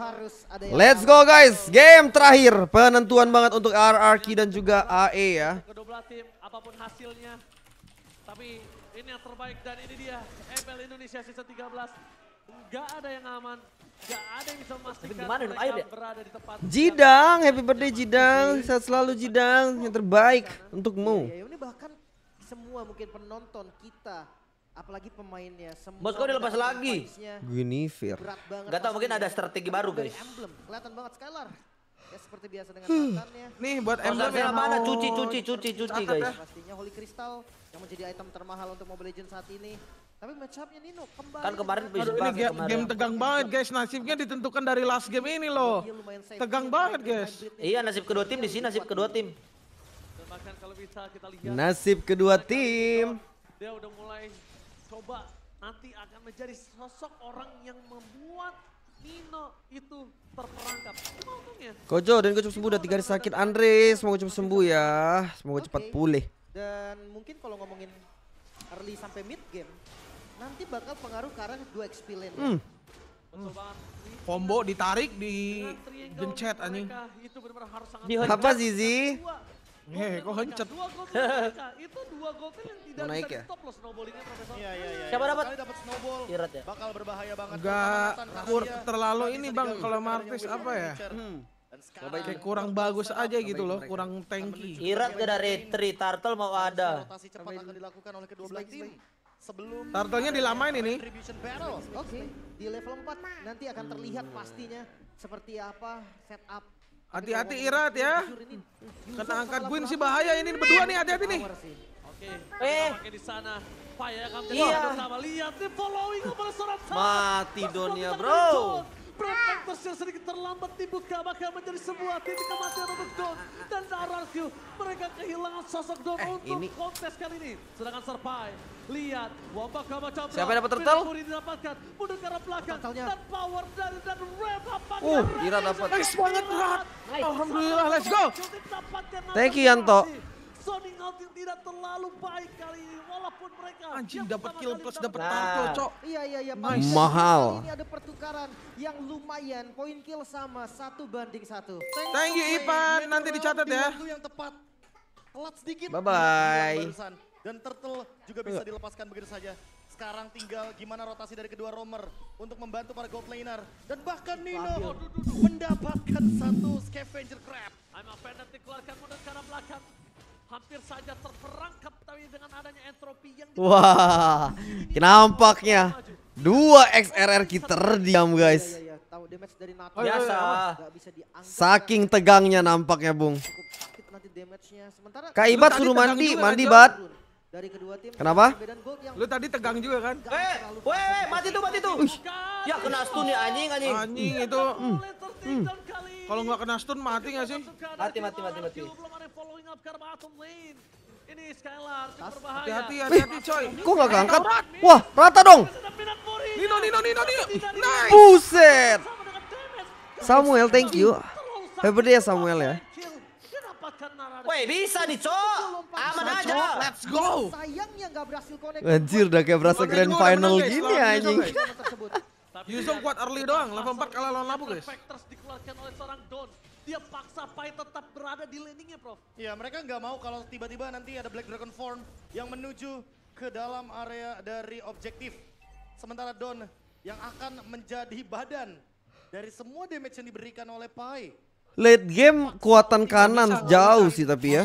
Harus ada yang Let's go guys, game terakhir penentuan banget untuk RRQ dan juga AE ya. Kedua tim apapun hasilnya, tapi ini yang terbaik dan ini dia ML Indonesia season 13. Enggak ada yang aman, enggak ada yang bisa memastikan gimana, mereka air Jidang, happy birthday Jidang, sehat selalu Jidang, yang terbaik iya, iya. untukmu. Ya, ini bahkan semua mungkin penonton kita apalagi pemainnya semua Moskow dilepas lagi Guinevere gak tau mungkin ada strategi baru guys emblem kelihatan banget Skylar ya seperti biasa dengan mantannya nih buat emblem yang mana oh. cuci cuci cuci cuci guys ya. pastinya Holy Crystal yang menjadi item termahal untuk Mobile Legends saat ini tapi matchupnya Nino kembali. Kan kemarin bisa ini game, kemarin. game tegang banget guys. Nasibnya ditentukan dari last game ini loh. Iya, tegang banget guys. Iya nasib kedua tim di sini nasib kedua tim. Nasib kedua tim. Dia udah mulai coba nanti akan menjadi sosok orang yang membuat Nino itu terperangkap. Kojo dan Kojo sembuh udah tiga hari sakit. Andre semoga cepat sembuh ya. Semoga okay. cepat pulih. Dan mungkin kalau ngomongin early sampai mid game nanti bakal pengaruh karena dua XP lane. Hmm. Hmm. Combo ditarik di gencet anjing. Apa Zizi? Hehe, kok hancet. Dua gol Itu dua gol yang tidak naik ya? stop loh snowballingnya Profesor. Iya, iya, iya. Siapa iya. dapat? dapat snowball. Irat ya. Bakal berbahaya banget. Gak kur terlalu ini Bang kalau Martis apa ya? Hmm. Kayak kurang bagus aja gitu loh, kurang tanky. Irat gak dari Tri, Turtle mau ada. Rotasi cepat akan dilakukan oleh kedua tim sebelum Turtle-nya dilamain ini. Oke, okay. di level 4 nanti akan terlihat pastinya seperti apa setup Hati-hati Irat ya. Kena angkat Gwyn sih bahaya ini berdua nih hati-hati nih. Oke, eh. di sana. Fire akan iya. sama lihat nih following kepala Mati Donia bro. Raptors yang sedikit terlambat dibuka maka menjadi sebuah titik kematian untuk Don dan RRQ. Mereka kehilangan sosok Don eh, untuk ini. kontes kali ini. Sedangkan Serpai, lihat wabah Kamacabra. Siapa yang dapat turtle? Puri didapatkan, mundur ke arah belakang. Dan power dari dan Rev apanya. Oh, uh, Ira dapat. Nice banget Rat. Alhamdulillah, let's go. Thank you Yanto. Sony Outing tidak terlalu baik kali ini walaupun mereka anjing dapat kill plus dapat nah. cok. Iya iya iya. Mahal. Ini ada pertukaran yang lumayan poin kill sama satu banding satu. Thank, Thank you Ipan, nanti dicatat ya. yang tepat. Telat sedikit. Bye bye. Dan turtle juga bisa iya. dilepaskan begitu saja. Sekarang tinggal gimana rotasi dari kedua romer untuk membantu para gold laner dan bahkan Nino mendapatkan satu scavenger crab. I'm a fanatic keluarkan mundur ke arah belakang hampir saja terperangkap tapi dengan adanya entropi yang Wah, nampaknya Dua XRR kita terdiam guys. Iya, iya, iya. Oh, Biasa. Saking tegangnya nampaknya Bung. Kak Ibat suruh mandi, mandi Bat. Dari kedua tim Kenapa? Lu tadi tegang juga kan? Eh, weh, mati tuh, mati tuh. Uish. Ya kena stun ya anjing, anjing. Anjing itu. Hmm. Hmm. Kalau nggak kena stun mati nggak sih? Mati, mati, mati, mati. Ini Skylar cukup berbahaya. Hati-hati, hati-hati coy. Kok enggak keangkat? Wah, rata dong. Nino, Nino, Nino, Nino. Nice. Buset. Samuel, thank you. Happy birthday ya Samuel ya. Woi bisa nih cok, aman aja, let's go. Sayangnya enggak berhasil connect. Anjir udah kayak berasa grand final gini anjing. Yusung kuat early doang, 84 kalah lawan Labu guys. Factors Dikeluarkan oleh seorang Don dia paksa Pai tetap berada di landingnya, Prof. Ya, mereka nggak mau kalau tiba-tiba nanti ada Black Dragon Form yang menuju ke dalam area dari objektif. Sementara Don yang akan menjadi badan dari semua damage yang diberikan oleh Pai. Late game kuatan kanan jauh sih tapi ya.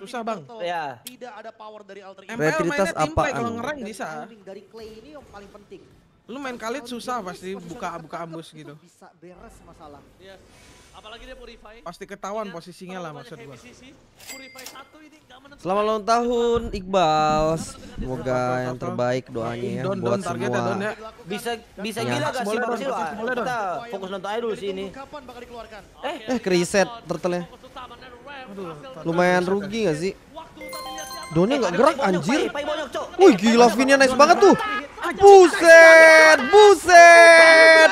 Susah bang. Ya. Tidak ada power dari alter. ego. Retreatas apa? Kalau ngerang bisa. Dari Clay ini yang paling penting. Lu main kalit susah pasti buka buka ambus gitu. Bisa beres masalah. Iya. Apalagi dia purify. Pasti ketahuan posisinya lah maksud gua. Selamat ulang tahun Iqbal. Semoga yang terbaik doanya ya buat don, semua. Bisa bisa ya. gila enggak sih Bang Kita fokus nonton aja dulu sih ini. Eh, eh reset turtle Lumayan rugi gak sih? Doni nggak gerak anjir. Wih gila finnya nice banget tuh. Buset, buset.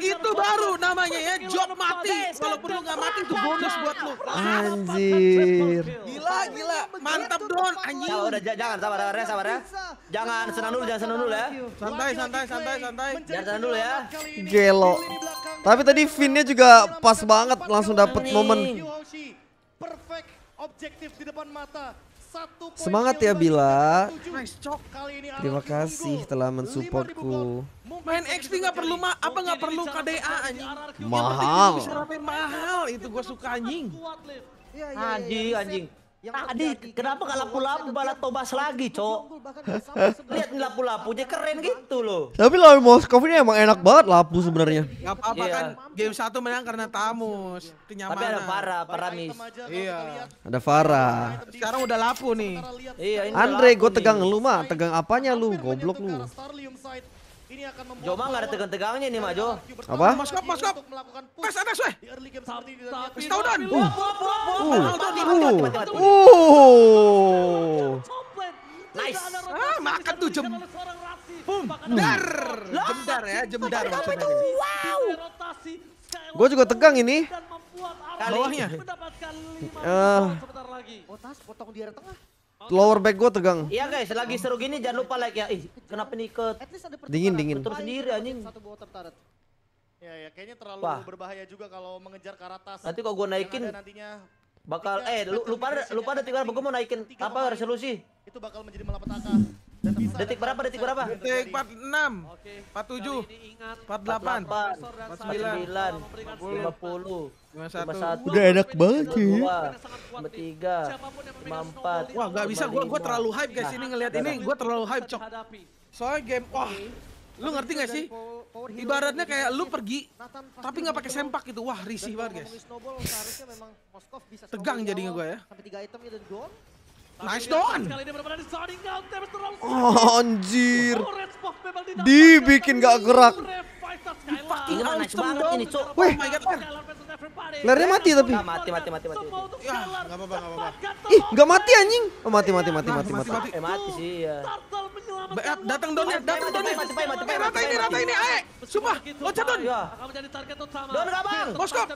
Itu baru namanya ya job mati. Kalau lu nggak mati itu bonus buat lu. Anjir. Gila, gila. Mantap Don, anjing. Sabar, udah jangan sabar, sabar ya, sabar ya. Jangan senang dulu, jangan senang dulu ya. Santai, santai, santai, santai. Jangan senang dulu ya. Gelo. Tapi tadi Finnya juga pas banget langsung dapat momen. Perfect objektif di depan mata Semangat ya Bila. Terima kasih telah mensupportku. Main XP nggak perlu ma apa nggak perlu KDA anjing. Mahal. Bisa mahal itu gue suka anjing. Iya, iya, anjing iya. anjing. Yang Tadi kenapa gak lapu-lapu balat tobas lagi, Cok? Lihat nih lapu-lapunya keren gitu loh. Tapi lawan Moskov ini emang enak banget lapu sebenarnya. Gak apa-apa iya. kan game satu menang karena Tamus. kenyamanan Tapi ada Farah, Paramis. Iya. Ada Farah. Sekarang udah lapu nih. Iya, Andre, gue tegang lu mah, tegang apanya lu, goblok lu. Ini akan Jo mah enggak ada tegang-tegangnya ini, Mah Jo. Apa? Mas Kop, Mas Kop. Pes, ada weh. Di early game tahu dan. Uh. Uh. Nice. Ah, makan tuh jem. Boom. Jemdar. Jemdar ya, jemdar maksudnya. Wow. Gue juga tegang ini. Bawahnya. Eh. Potas, Potong di area tengah. Lower back gua tegang. Iya guys, lagi seru gini jangan lupa like ya. Ih, kenapa nih ke dingin dingin. Terus sendiri anjing. Satu botol Ya ya, kayaknya terlalu berbahaya juga kalau mengejar ke Nanti kok gue naikin nantinya bakal eh lu lupa lupa detik berapa tiga gue mau naikin apa resolusi itu bakal menjadi malapetaka detik berapa detik berapa detik 46 sembilan 47 48 49 50 51 udah enak banget sih 53 empat wah gak bisa gue gua terlalu hype guys nah, ini ngelihat ini gue terlalu hype cok soalnya game wah Lu ngerti gak sih? Ibaratnya kayak lu pergi tapi nggak pakai sempak gitu. Wah, risih banget, guys. Tegang jadinya gue ya. Nice don. Oh, anjir. Dibikin gak gerak. Fucking oh Wih. Lernya mati tapi. Gak mati, mati, mati, mati. Ya, gak Ih, gak mati anjing. Oh, mati, mati, mati, mati, mati. mati eh, sih, ya. Datang Don, datang Don. Rata ini, rata ini, ae. Sumpah, loncat Don. Akan menjadi target utama. Don enggak, Bang? Moskop.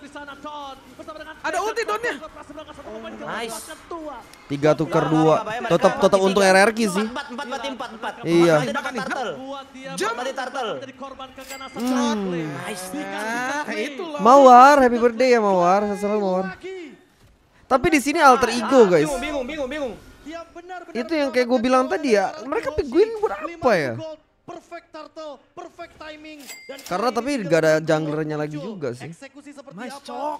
Ada ulti Donnya. Nice. Tiga tukar dua. Tetap tetap untuk RRQ sih. Empat, empat, empat, empat, empat. Iya. Jam. Hmm. Nice. Ah, Mawar, happy birthday ya Mawar. Selamat Mawar. Tapi di sini alter ah, ego ah, guys. Bingung, bingung, bingung, bingung. Iya, itu yang kayak gue bilang tadi ya mereka peguin buat apa ya perfect turtle, perfect timing karena tapi gak ada junglernya lagi juga sih. Nice lo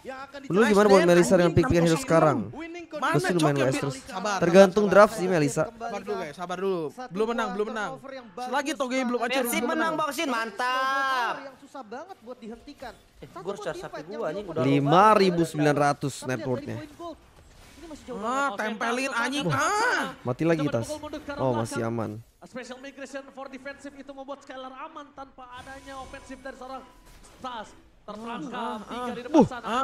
Lu gimana buat Melisa dengan pikiran hero sekarang? Masih lumayan main terus. Tergantung draft sih Melisa. Sabar dulu guys, sabar dulu. Belum menang, belum menang. Selagi Toge belum acur. Nah, sih menang bangsin, mantap. Yang susah banget buat dihentikan. Eh, gue harus cari sapi gue anjing 5900 net worthnya masih jauh ah, tempelin anjing. Ah. Mati lagi tas. Oh, masih aman. Special migration for defensive itu membuat Skylar aman tanpa adanya ofensif dari seorang Tas. Terperangkap, ah, ah. tiga di depan sana. Ah,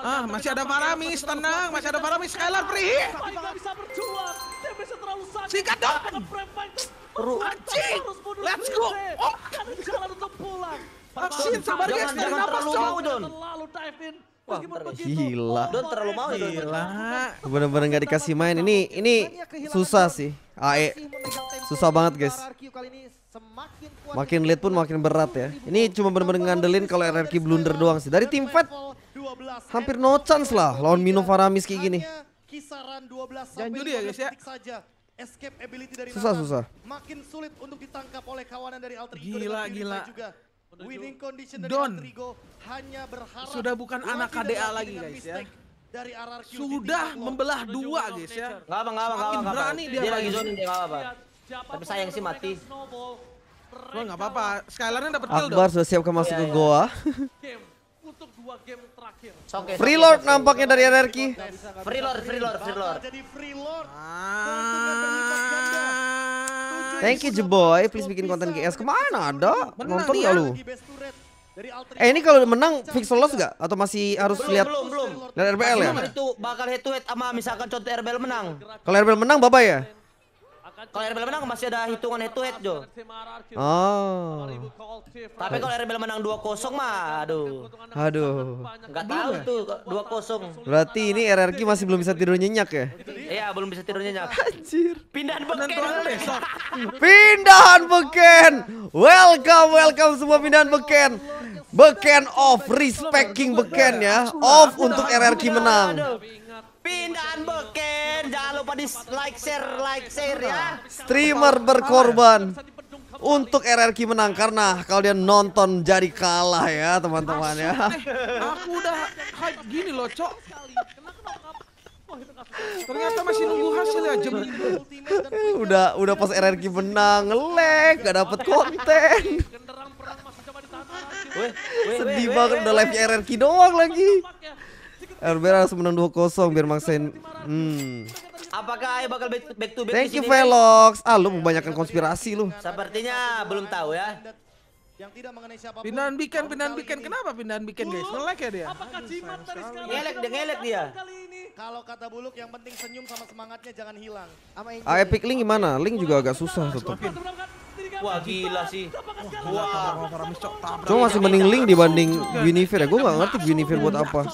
ah masih ada Maramis, tenang. Masih ada Maramis, Skylar free hit. bisa berjuang. dia bisa terlalu sakit. sikat dong. Anjing. Let's go. Oh. Ada jalan untuk pulang. Vaksin, sabar guys. Jangan terlalu jauh, Don. Terlalu dive in. Wah, ya. gila. Oh, Don terlalu mau ya, Gila. Bener-bener gak dikasih main. Ini ini susah sih. AE. Susah banget, guys. Makin lead pun makin berat ya. Ini cuma bener-bener ngandelin kalau RRQ blunder doang sih. Dari tim Fed hampir no chance lah lawan Mino Faramis kayak gini. Kisaran 12 ya guys ya susah susah makin sulit untuk ditangkap oleh kawanan dari Alter gila gila Winning condition dari Don. Trigo hanya berharap sudah bukan anak KDA lagi guys ya. Dari RRQ sudah membelah dua guys ya. Enggak apa enggak apa enggak apa. Berani dia, dia lagi zone dia enggak apa. apa Tapi sayang sih mati. Lo enggak apa-apa, Skylarnya dapat kill dong. Akbar sudah siap masuk iya, ke iya. goa. untuk dua game terakhir. Freelord nampaknya dari RRQ. Freelord, Freelord, Freelord. Jadi Freelord. Ah. Nah, Thank you Jeboy, please bikin konten GS. Gitu, Kemana ada? Gitu. Nonton gak lu? Eh ini kalau menang fix gitu loss gak? Atau masih harus lihat belum, belum. dari RBL ya? Itu bakal head to head sama misalkan contoh RBL menang. Kalau RBL menang Bapak ya? Kalau RBL menang masih ada hitungan head to head Jo. Oh. Tapi kalau RBL menang 2-0 mah aduh. Aduh. Gak tahu ya? tuh 2-0. Berarti ini RRQ masih belum bisa tidur nyenyak ya? Iya, belum bisa tidurnya nyenyak. Anjir. Pindahan beken. pindahan beken. Welcome, welcome semua pindahan beken. Beken of respecting beken ya. Off untuk RRQ menang. Pindahan beken, jangan lupa di like, share, like, share ya. Streamer berkorban untuk RRQ menang karena kalian nonton jadi kalah ya teman-teman ya. Aku udah hype gini loh, Cok. Gitu, Ternyata masih nunggu hasil ya jam Udah udah pas RRQ menang ngelek gak dapet konten. Sedih banget udah live RRQ doang lagi. RBR ya. harus menang 2-0 biar maksain. Hmm. Apakah Ayo bakal back to back, to back Thank you Velox. Ah lu membanyakan konspirasi lu. Sepertinya belum tahu ya yang tidak mengenai siapa pindahan bikin pindahan bikin kenapa pindahan bikin guys ngelek ya dia ngelek dia ngelek dia kalau kata buluk yang penting senyum sama semangatnya jangan hilang. Sama ah, Epic Link gimana? Link juga agak susah tuh. Wah gila sih. Wah, Cuma masih mending Link dibanding Guinevere. Gue gak ngerti Guinevere buat apa.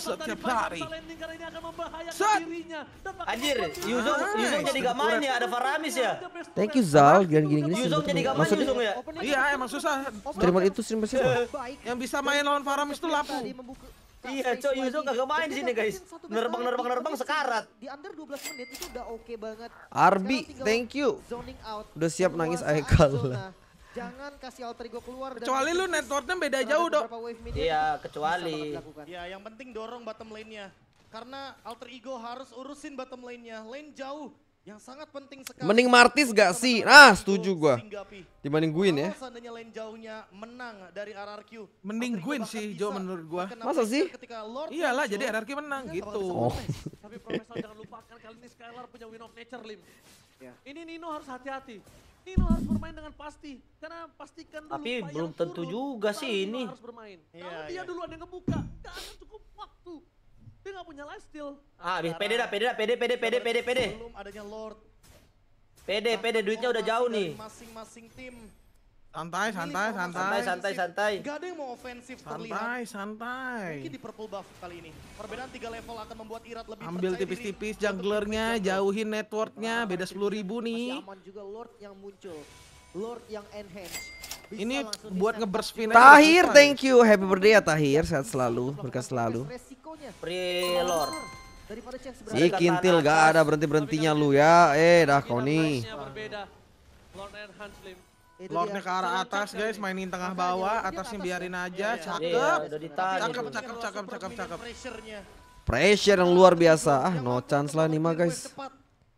Anjir, Yuzo, Yuzo jadi gak main ya, ada Faramis ya. Thank you Zal, gini gini gini. Yuzo jadi gak main ya. Iya, emang susah. Terima itu streamer siapa? Yang bisa main lawan Faramis itu lapu. Iya, Cok Yuzo kagak main di sini kan guys. Nerbang nerbang nerbang sekarat. Di under 12 menit itu udah oke banget. Arbi, thank you. Udah siap nangis Aikal Jangan kasih alter ego keluar. Kecuali lu networknya beda jauh dong. Iya, kecuali. Iya, yang penting dorong bottom lane-nya. Karena alter ego harus urusin bottom lane-nya. Lane jauh. Yang sangat penting sekali. Mending Martis gak sih? Nah, setuju gua. Dibanding Guin ya. Seandainya lain jauhnya menang dari RRQ. Mending Guin sih, Jo menurut gua. Masa sih? Iyalah, jadi RRQ menang gitu. Oh. Tapi Profesor jangan lupakan kali ini Skylar punya win of nature, Lim. Ya. Ini Nino harus hati-hati. Nino harus bermain dengan pasti. Karena pastikan dulu. Tapi belum tentu juga sih ini. Harus bermain. Iya, Kalau ya, dia iya. duluan yang ngebuka, gak akan cukup waktu. Dia nggak punya lifesteal. Ah, di pede dah, pede dah, PD, PD, PD, PD, PD. Belum adanya Lord. pede nah, pede duitnya udah jauh nih. Masing-masing tim. Santai, santai, santai. Santai, santai, santai. Gak ada yang mau ofensif terlihat. Santai, santai. Mungkin di purple buff kali ini. Perbedaan tiga level akan membuat Irat lebih Ambil tipis-tipis junglernya, jauhin networknya, beda nah, sepuluh ribu nih. Masih aman juga Lord yang muncul. Lord yang enhance. Ini buat ngebers final. Tahir, thank you. Happy birthday ya Tahir. Sehat selalu, berkah selalu. Prelor. Si kintil gak ada kan berhenti-berhentinya lu ya. Eh, dah kau nih. Lordnya ke arah atas guys, mainin tengah bawah, atasnya biarin ya? aja, iya, iya. Iya, cakep, cakep, cakep, cakep, cakep, cakep. Pressure yang luar biasa, ah no chance lah nih mah guys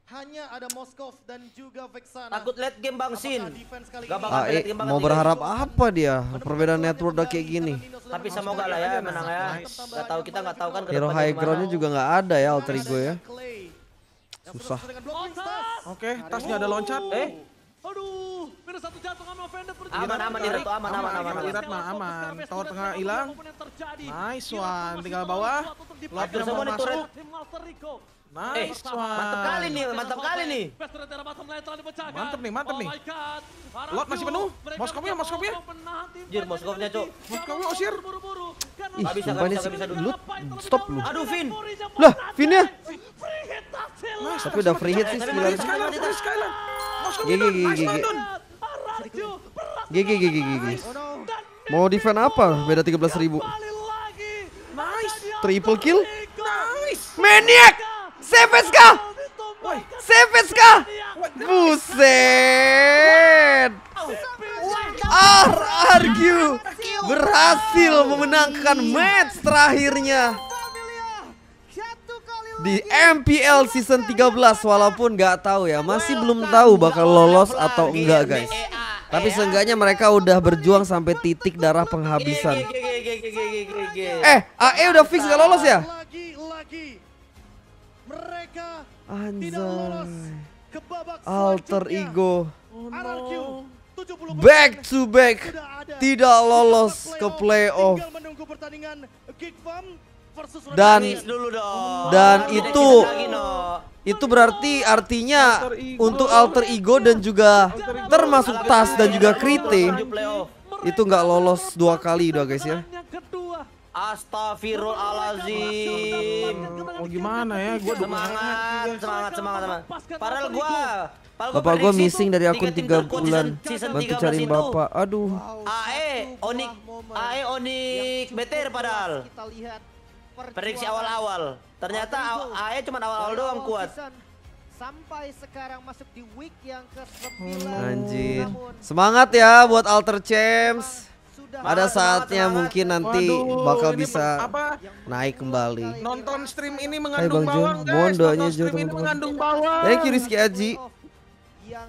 hanya ada Moskov dan juga Vexana. Takut late game Bang Sin. Gak bakal ah, late game Mau berharap itu. apa dia? Perbedaan network udah kayak gini. Tapi semoga ya, lah ya menang ya. ya. Gak tahu kita gak tahu kan Hero high groundnya juga gak ada ya alter ego ya. Susah. Oke, okay, nah, tasnya ada loncat. Eh, Aduh, minus satu jatuh sama Vendor pergi. Aman, aman, Irat, aman, aman, aman. Irat mah aman. Tower tengah hilang. Nice one, tinggal bawah. Lobster semua nih turret. Nice eh, one. Mantap kali nih, mantap kali nih. Mantep nih, mantep oh nih. Lot masih penuh. Moskopnya, Moskopnya. Jir, Moskopnya, Cok. Moskopnya osir. Ih, gak bisa, gak bisa, dulu. Stop lu. Aduh, Vin. Lah, Vinnya. Tapi udah free hit sih. Free hit Skylar, free Skylar. Gigi, gigi, gigi. Gigi, gigi, gigi. Mau defend apa? Beda 13 ribu. Triple kill. Nice. Maniac. CPSK. CPSK. Buset. RRQ berhasil memenangkan match terakhirnya di MPL season 13 walaupun nggak tahu ya masih belum tahu bakal lolos atau enggak guys. Ya. Tapi seenggaknya mereka udah berjuang sampai titik darah penghabisan. Eh, AE udah fix nggak lolos ya? Anjay. Alter ego. Oh. Back to back tidak lolos ke playoff dan dan itu itu berarti artinya untuk alter ego dan juga termasuk tas dan juga kriti itu nggak lolos dua kali dua guys ya. Astagfirullahalazim. Oh gimana ya? gue semangat, semangat, semangat, semangat. Padahal gue, Bapak gue missing dari akun 3 bulan Bantu cariin bapak Aduh AE Onik AE Onik Beter padahal prediksi awal-awal. Ternyata AE cuma awal-awal doang kuat. Sampai sekarang masuk di week yang ke-9. Hmm, Anjir. Semangat ya buat Alter Champs. Ada saatnya mungkin nanti Waduh, bakal bisa apa? naik kembali. Nonton stream ini mengandung bawang, guys. Nonton stream ini mengandung bawang. Thank you Rizky Aji.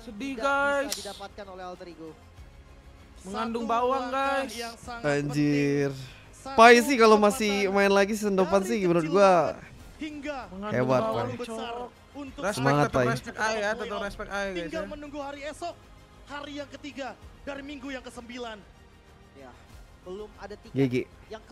Sedih guys. Didapatkan oleh Alter Ego. Mengandung bawang guys. Anjir. Penting. Pai sih kalau masih main lagi season depan sih menurut gua hebat Pai. Semangat Pai. Respect A ya, tetap respect A guys. Tinggal ya. menunggu hari esok, hari yang ketiga dari minggu yang ke-9. Ya, belum ada tiket yang